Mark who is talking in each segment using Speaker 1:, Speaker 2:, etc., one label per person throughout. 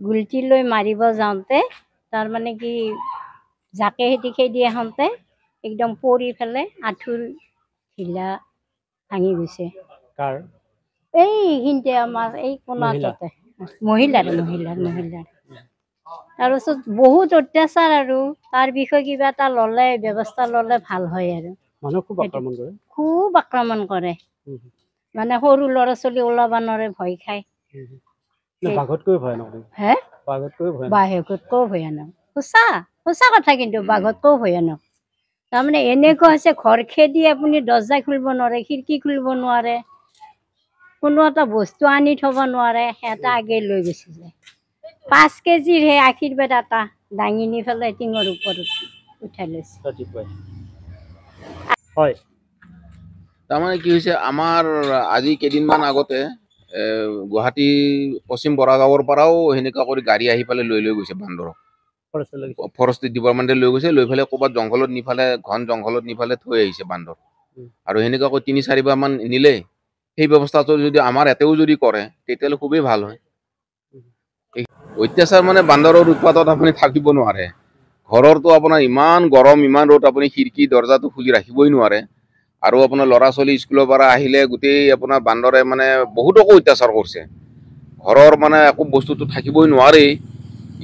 Speaker 1: গুলটি লৈ মাৰিব যাওঁতে তাৰ মানে কি জাকে সেতি খেদি আহোঁতে একদম পৰি ফেলে আঁঠুৰ ঢিলা ভাঙি গৈছে এই সিহঁতে আমাৰ এই কোনাটোতে মহিলাৰ মহিলাৰ মহিলাৰ তাৰপিছত বহুত অত্যাচাৰ আৰু তাৰ বিষয়ে কিবা এটা ল'লে ব্যৱস্থা ল'লে ভাল হয় আৰু খুব আক্ৰমণ কৰে মানে সৰু ল'ৰা ছোৱালী ওলাব নোৱাৰে ভয় খায় তাৰমানে এনেকুৱা হৈছে ঘৰ খেদি আপুনি দৰ্জা খুলিব নোৱাৰে খিৰিকী খুলিব নোৱাৰে কোনো এটা বস্তু আনি থব নোৱাৰে এটা আগে লৈ গৈছে যে পাঁচ কেজিৰ সেই আশীৰ্বাদ এটা দাঙি নি পেলাই টিঙৰ ওপৰত উঠাই লৈছে
Speaker 2: হয় তাৰমানে কি হৈছে আমাৰ আজি কেইদিনমান আগতে গুৱাহাটী পশ্চিম বৰাগাঁৱৰ পৰাও সেনেকুৱা কৰি গাড়ী আহি পেলাই লৈ লৈ গৈছে বান্দৰক ফৰেষ্ট ডিপাৰ্টমেণ্টে লৈ গৈছে লৈ পেলাই ক'ৰবাত জংঘলত নি পেলাই ঘন জংঘলত নি পেলাই থৈ আহিছে বান্দৰ আৰু সেনেকুৱা কৰি তিনি চাৰিবাৰমান নিলে সেই ব্যৱস্থাটো যদি আমাৰ ইয়াতেও যদি কৰে তেতিয়াহ'লে খুবেই ভাল হয় অত্যাচাৰ মানে বান্দৰৰ উৎপাতত আপুনি থাকিব নোৱাৰে ঘৰৰতো আপোনাৰ ইমান গৰম ইমান ৰ'দ আপুনি খিৰিকী দৰ্জাটো খুলি ৰাখিবই নোৱাৰে আৰু আপোনাৰ ল'ৰা ছোৱালী স্কুলৰ পৰা আহিলে গোটেই আপোনাৰ বান্দৰে মানে বহুতকো অত্যাচাৰ কৰিছে ঘৰৰ মানে একো বস্তুটো থাকিবই নোৱাৰেই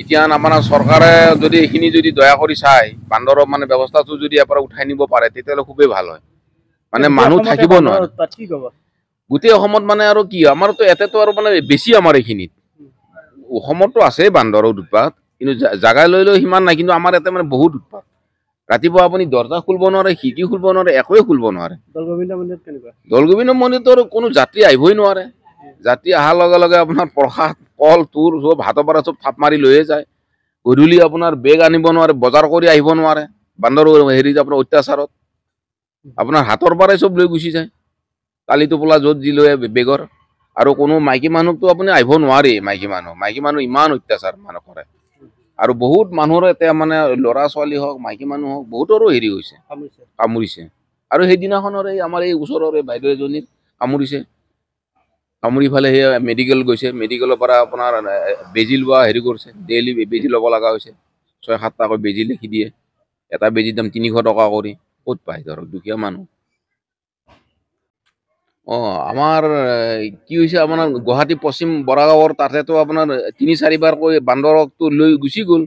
Speaker 2: এতিয়া আমাৰ চৰকাৰে যদি এইখিনি যদি দয়া কৰি চাই বান্দৰৰ মানে ব্যৱস্থাটো যদি ইয়াৰ উঠাই নিব পাৰে তেতিয়াহ'লে খুবেই ভাল হয় মানে মানুহ থাকিব
Speaker 1: নোৱাৰে
Speaker 2: গোটেই অসমত মানে আৰু কি আমাৰতো এতেতো আৰু মানে বেছি আমাৰ এইখিনিত অসমততো আছেই বান্দৰৰ উৎপাত কিন্তু জাগা লৈ লৈ সিমান নাই কিন্তু আমাৰ ইয়াতে মানে বহুত উৎপাত ৰাতিপুৱা আপুনি দৰ্জা খুলিব নোৱাৰে খিৰিকী খুলিব নোৱাৰে একোৱে খুলিব নোৱাৰে দৌলগোবিন্দ মন্দিৰটো আৰু কোনো যাত্ৰী আহিবই নোৱাৰে যাত্ৰী অহাৰ লগে লগে আপোনাৰ প্ৰসাদ কল তোৰ চব ভাতৰ পৰা চব থাপ মাৰি লৈয়ে যায় গধূলি আপোনাৰ বেগ আনিব নোৱাৰে বজাৰ কৰি আহিব নোৱাৰে বান্দৰ হেৰি আপোনাৰ অত্যাচাৰত আপোনাৰ হাতৰ পৰাই চব লৈ গুচি যায় কালি টোপোলা য'ত যি লৈ বেগৰ আৰু কোনো মাইকী মানুহটো আপুনি আহিব নোৱাৰে মাইকী মানুহ মাইকী মানুহ ইমান অত্যাচাৰ মানুহ কৰে আৰু বহুত মানুহৰ এতিয়া মানে ল'ৰা ছোৱালী হওক মাইকী মানুহ হওক বহুতৰো হেৰি হৈছে কামুৰিছে আৰু সেইদিনাখনৰ এই আমাৰ এই ওচৰৰে বাইদেউ এজনীক কামুৰিছে কামুৰি ফালে সেই মেডিকেল গৈছে মেডিকেলৰ পৰা আপোনাৰ বেজী লোৱা হেৰি কৰিছে ডেইলি বেজী ল'ব লগা হৈছে ছয় সাতটাকৈ বেজী লিখি দিয়ে এটা বেজীৰ দাম তিনিশ টকা কৰি ক'ত পায় ধৰক দুখীয়া মানুহ আমাৰ কি হৈছে আপোনাৰ গুৱাহাটী পশ্চিম বৰাগাঁৱৰ তাতেতো আপোনাৰ তিনি চাৰিবাৰকৈ বান্দৰকটো লৈ গুচি গ'ল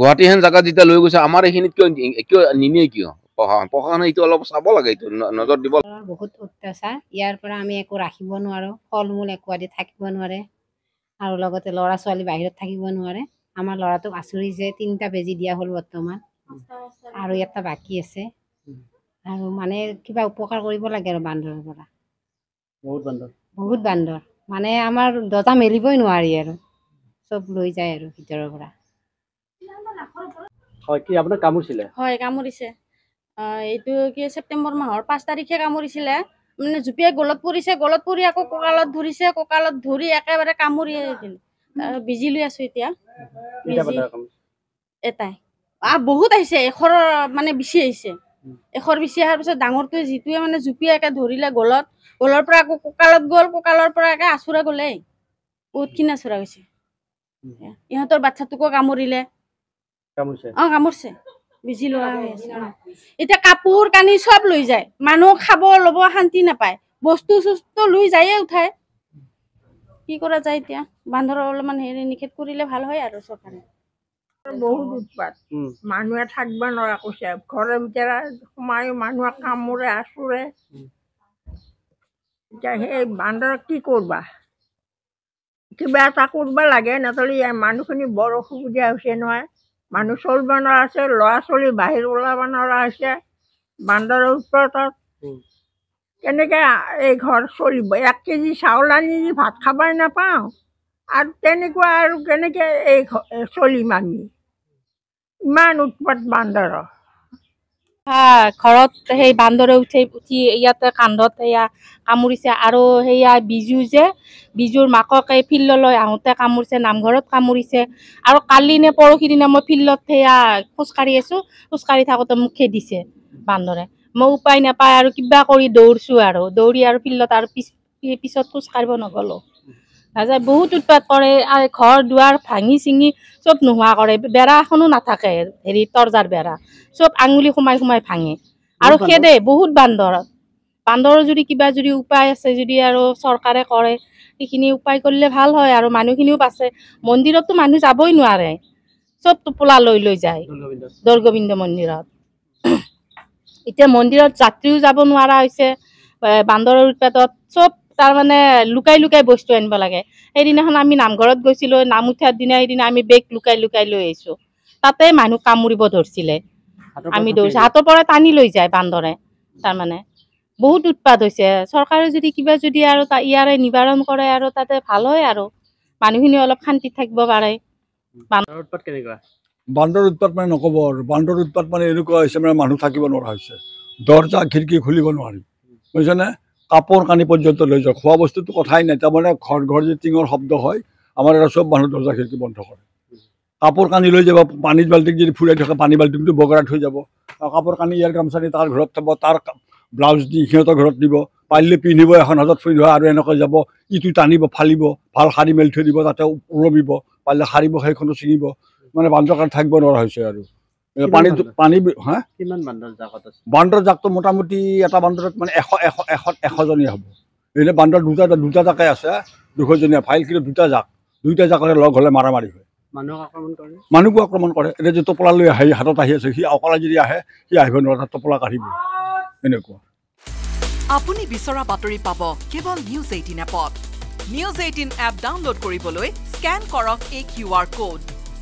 Speaker 2: গুৱাহাটীহেন জেগাত যেতিয়া লৈ গৈছে আমাৰ এইখিনিত কিয় কিয় নিনিয়ে কিয় প্ৰশাসনে এইটো অলপ চাব লাগে এইটো নজৰ দিব
Speaker 1: বহুত অত্যাচাৰ ইয়াৰ পৰা আমি একো ৰাখিব নোৱাৰোঁ ফল মূল একো আদি থাকিব নোৱাৰে আৰু লগতে ল'ৰা ছোৱালী বাহিৰত থাকিব নোৱাৰে আমাৰ ল'ৰাটোক আচৰি যে তিনিটা বেজী দিয়া হ'ল বৰ্তমান আৰু এটা বাকী আছে আৰু মানে কিবা উপকাৰ কৰিব লাগে আৰু বান্দৰৰ পৰা বহুত বান্দৰ মানে আমাৰ দৰ্জা মেলিবই নোৱাৰি আৰু চব লৈ যায় আৰু ভিতৰৰ পৰা হয় কি আপোনাক কামুৰিছিলে হয় কামুৰিছে এইটো কি ছেপ্টেম্বৰ মাহৰ পাঁচ তাৰিখে কামুৰিছিলে মানে জুপিয়াই গলত পৰিছে গলত পৰি আকৌ কঁকালত ধৰিছে কঁকালত ধৰি একেবাৰে কামুৰি আহিছিল বিজি লৈ আছো এতিয়া এটাই বহুত আহিছে এশৰ মানে বেছি আহিছে এশৰ বেছি অহাৰ পিছত ডাঙৰটোৱে যিটোৱে মানে জুপিয়াকৈ ধৰিলে গলত গলৰ পৰা আকৌ কঁকালত গ'ল কঁকালৰ পৰা একে আচুৰা গ'লেই বহুতখিনি আচুৰা গৈছে ইহঁতৰ বাচ্ছাটোকো কামুৰিলে অঁ কামুৰছে বেজি লগা হৈ আছে এতিয়া কাপোৰ কানি চব লৈ যায় মানুহ খাব ল'ব শান্তি নাপায় বস্তু চস্তু লৈ যায়ে উঠায় কি কৰা যায় এতিয়া বান্ধৰ অলপমান হেৰি নিষেধ কৰিলে ভাল হয় আৰু চৰকাৰে বহুত উৎপাত মানুহে থাকিব নোৱাৰা কৈছে ঘৰে ভিতৰত সোমায়ো মানুহে কামোৰে আঁচুৰে এতিয়া সেই বান্দৰক কি কৰবা কিবা এটা কৰিব লাগে নাতলি মানুহখিনি বৰ অসুবিধা হৈছে নহয় মানুহ চলিব নোৱাৰা হৈছে ল'ৰা ছোৱালী বাহিৰ ওলাব নোৱাৰা হৈছে বান্দৰৰ ওপৰত কেনেকে এই ঘৰ চলিব এক কেজি চাউল আনি দি ভাত খাবই নাপাওঁ আৰু তেনেকুৱা আৰু কেনেকে এই চলিম আমি ইমান উৎপাত বান্দৰ হা ঘৰত সেই বান্দৰে উঠি উঠি ইয়াতে কান্ধত সেয়া কামুৰিছে আৰু সেয়া বিজু যে বিজুৰ মাকক এই ফিল্ডলৈ আহোঁতে কামুৰিছে নামঘৰত কামুৰিছে আৰু কালি নে পৰহি দিনা মই ফিল্ডত সেয়া খোজকাঢ়ি আছোঁ খোজকাঢ়ি থাকোঁতে মোক খেদিছে বান্দৰে মই উপায় নাপায় আৰু কিবা কৰি দৌৰিছোঁ আৰু দৌৰি আৰু ফিল্ডত আৰু পিছ পিছত খোজকাঢ়িব নগ'লোঁ নাযায় বহুত উৎপাত কৰে ঘৰ দুৱাৰ ভাঙি চিঙি চব নোহোৱা কৰে বেৰা এখনো নাথাকে হেৰি তৰ্জাৰ বেৰা চব আঙুলি সোমাই সোমাই ভাঙে আৰু খেদে বহুত বান্দৰ বান্দৰৰ যদি কিবা যদি উপায় আছে যদি আৰু চৰকাৰে কৰে সেইখিনি উপায় কৰিলে ভাল হয় আৰু মানুহখিনিও বাছে মন্দিৰততো মানুহ যাবই নোৱাৰে চব টোপোলা লৈ লৈ যায় গোবিন্দ মন্দিৰত এতিয়া মন্দিৰত যাত্ৰীও যাব নোৱাৰা হৈছে বান্দৰৰ উৎপাতত চব তাৰমানে লুকাই লুকাই বস্তু আনিব লাগে সেইদিনাখন আমি নামঘৰত গৈছিলোঁ নাম উঠাৰ দিনা সেইদিনা আমি বেগ লুকাই লুকাই লৈ আহিছোঁ তাতে মানুহ কামুৰিব ধৰিছিলে আমি দৌৰিছোঁ হাতৰ পৰা টানি লৈ যায় বান্দৰে তাৰমানে বহুত উৎপাত হৈছে চৰকাৰে যদি কিবা যদি আৰু ইয়াৰে নিবাৰণ কৰে আৰু তাতে ভাল হয় আৰু মানুহখিনি অলপ শান্তিত থাকিব পাৰে
Speaker 2: বান্দৰ উৎপাদ মানে নক'ব আৰু বান্দৰ উৎপাদ মানে এনেকুৱা হৈছে মানে মানুহ থাকিব নোৱাৰা হৈছে দৰ্জা খিৰিকী খুলিব নোৱাৰি বুজিছেনে কাপোৰ কানি পৰ্যন্ত লৈ যাওক খোৱা বস্তুটো কথাই নাই তাৰমানে ঘৰ ঘৰ যে টিঙৰ শব্দ হয় আমাৰ এটা চব মানুহ দৰ্জা খিৰিকি বন্ধ কৰে কাপোৰ কানি লৈ যাব পানী বাল্টিক যদি ফুৰাই থাকে পানী বাল্টিকটো বগৰাই থৈ যাব কাপোৰ কানি ইয়াৰ গামোচা নি তাৰ ঘৰত থ'ব তাৰ ব্লাউজ দি সিহঁতৰ ঘৰত নিব পাৰিলে পিন্ধিব এখন হাজত পিন্ধিব আৰু এনেকৈ যাব ইটো টানিব ফালিব ভাল শাৰী মেলি থৈ দিব তাতে ওলবিব পাৰিলে শাৰিব সেইখনো ছিঙিব মানে বান্ধৰ কাৰণে থাকিব নোৱাৰা হৈছে আৰু বান্দৰ জাকটো মোটামুটি এটা বান্দৰত মানে এশ এশ এশ এশজনীয়া হ'ব এনেই বান্দৰ দুটা দুটা জাকে আছে দুশজনীয়া ফাইল কিন্তু দুটা জাক দুইটা জাকৰে লগ হ'লে মাৰামাৰি হয় মানুহকো আক্ৰমণ কৰে এতিয়া যদি টোপোলা লৈ আহে হাতত আহি আছে সি অকলে যদি আহে সি আহিব নোৱাৰে টোপোলা কাঢ়িব এনেকুৱা
Speaker 1: আপুনি বিচৰা বাতৰি পাব কেৱল নিউজ এইটিন এপত নিউজ এইটিন এপ ডাউনলোড কৰিবলৈ স্কেন কৰক এই কিউ আৰ ক'ড